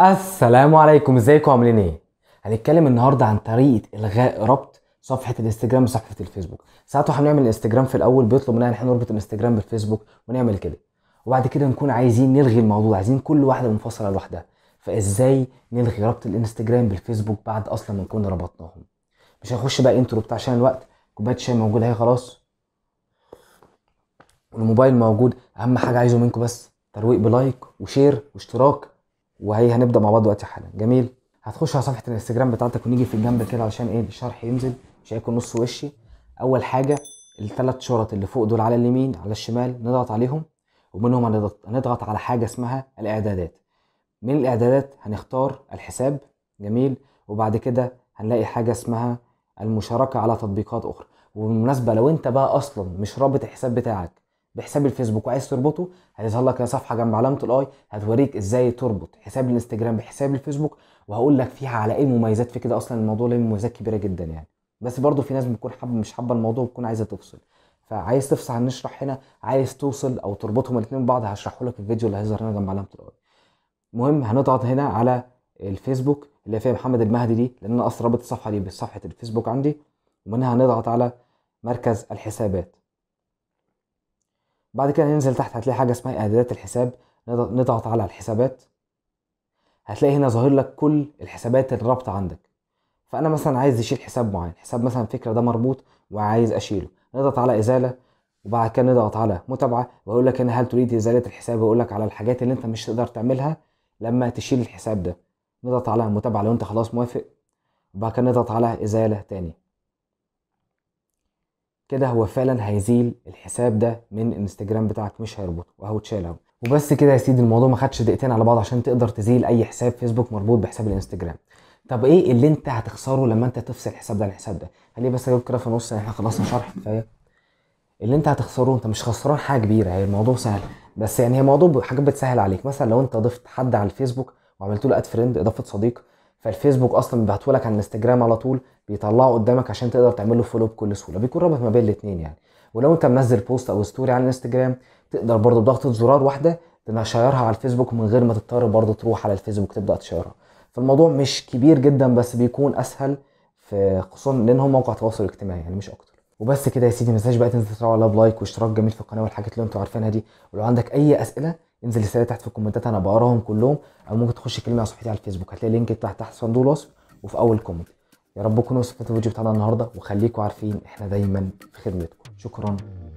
السلام عليكم ازيكم عاملين ايه هنتكلم النهارده عن طريقه الغاء ربط صفحه الانستجرام بصفحه الفيسبوك ساعات واحنا بنعمل الانستجرام في الاول بيطلب مننا ان احنا نربط الانستجرام بالفيسبوك ونعمل كده وبعد كده نكون عايزين نلغي الموضوع عايزين كل واحده منفصله لوحدها فازاي نلغي ربط الانستجرام بالفيسبوك بعد اصلا ما نكون ربطناهم مش هنخش بقى انترو بتاع عشان الوقت كوبايه شاي موجوده اهي خلاص والموبايل موجود اهم حاجه عايزه منكم بس ترويق بلايك وشير واشتراك وهي هنبدا مع بعض دلوقتي حالا جميل هتخش على صفحه الانستجرام بتاعتك ونيجي في الجنب كده علشان ايه الشرح ينزل مش هيكون نص وشي اول حاجه الثلاث شرط اللي فوق دول على اليمين على الشمال نضغط عليهم ومنهم هنضغط على حاجه اسمها الاعدادات من الاعدادات هنختار الحساب جميل وبعد كده هنلاقي حاجه اسمها المشاركه على تطبيقات اخرى وبالمناسبه لو انت بقى اصلا مش رابط الحساب بتاعك بحساب الفيسبوك وعايز تربطه هيظهر لك صفحه جنب علامه الاي هتوريك ازاي تربط حساب الانستجرام بحساب الفيسبوك وهقول لك فيها على ايه المميزات في كده اصلا الموضوع له مميزات كبيره جدا يعني بس برضو في ناس بتكون حابه مش حابه الموضوع بتكون عايزه تفصل فعايز تفصل هنشرح هنا عايز توصل او تربطهم الاثنين ببعض هشرحه لك الفيديو اللي هيظهر هنا جنب علامه الاي المهم هنضغط هنا على الفيسبوك اللي فيها محمد المهدي دي لان انا اصلا رابط الصفحه دي بصفحه الفيسبوك عندي ومنها هنضغط على مركز الحسابات بعد كده هننزل تحت هتلاقي حاجه اسمها اعدادات الحساب نضغط على الحسابات هتلاقي هنا ظاهر لك كل الحسابات الرابطه عندك فانا مثلا عايز اشيل حساب معين حساب مثلا فكره ده مربوط وعايز اشيله نضغط على ازاله وبعد كده نضغط على متابعه ويقول لك هنا هل تريد ازاله الحساب ويقول لك على الحاجات اللي انت مش تقدر تعملها لما تشيل الحساب ده نضغط على متابعه لو انت خلاص موافق وبعد كده نضغط على ازاله تاني كده هو فعلا هيزيل الحساب ده من الانستجرام بتاعك مش هيربطه وهيتشال اهو وبس كده يا سيدي الموضوع ما خدش دقيقتين على بعض عشان تقدر تزيل اي حساب فيسبوك مربوط بحساب الانستجرام طب ايه اللي انت هتخسره لما انت تفصل الحساب ده عن الحساب ده خليه بس اجيب كده في النص احنا خلصنا شرح كفايه اللي انت هتخسره انت مش خسران حاجه كبيره هي الموضوع سهل بس يعني هي موضوع حاجات بتسهل عليك مثلا لو انت ضفت حد على الفيسبوك وعملت له اد فريند اضافه صديق فالفيسبوك اصلا بيبعته لك على الانستجرام على طول بيطلعه قدامك عشان تقدر تعمل له فولو بكل سهوله بيكون رابط ما بين الاثنين يعني ولو انت منزل بوست او ستوري على الانستجرام تقدر برضه بضغطه زرار واحده تنشرها على الفيسبوك من غير ما تضطر برضه تروح على الفيسبوك تبدا تشيرها فالموضوع مش كبير جدا بس بيكون اسهل في خصوصا لان هو موقع تواصل اجتماعي يعني مش اكتر وبس كده يا سيدي ما تنساش بقى تنزل تتابع على لايك واشتراك جميل في القناه والحاجات اللي انتوا عارفينها دي ولو عندك اي اسئله انزل رساله تحت في الكومنتات انا بقراهم كلهم او ممكن تخش كلمه على صفحتي على الفيسبوك هتلاقي لينك تحت تحت صندوق الوصف وفي اول كومنت يا رب تكونوا وصلتوا الفيديو بتاعنا النهارده وخليكم عارفين احنا دايما في خدمتكم شكرا